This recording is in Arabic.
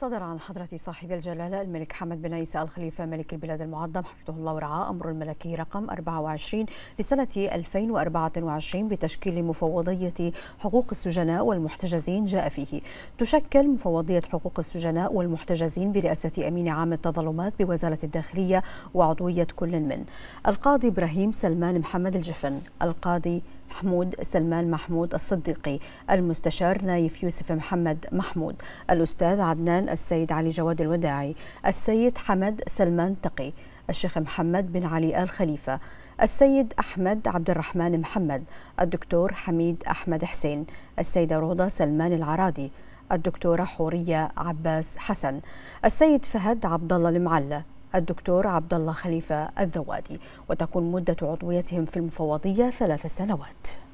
صدر عن حضرة صاحب الجلالة الملك حمد بن عيسى الخليفة ملك البلاد المعظم حفظه الله ورعاه أمر الملكي رقم 24 لسنة 2024 بتشكيل مفوضية حقوق السجناء والمحتجزين جاء فيه تشكل مفوضية حقوق السجناء والمحتجزين برئاسة أمين عام التظلمات بوزارة الداخلية وعضوية كل من القاضي إبراهيم سلمان محمد الجفن القاضي محمود سلمان محمود الصديقي المستشار نايف يوسف محمد محمود الأستاذ عدنان السيد علي جواد الوداعي السيد حمد سلمان تقي الشيخ محمد بن علي آل خليفة السيد أحمد عبد الرحمن محمد الدكتور حميد أحمد حسين السيدة روضة سلمان العراضي الدكتورة حورية عباس حسن السيد فهد عبد الله المعلى الدكتور عبد الله خليفه الذوادي وتكون مده عضويتهم في المفوضيه ثلاث سنوات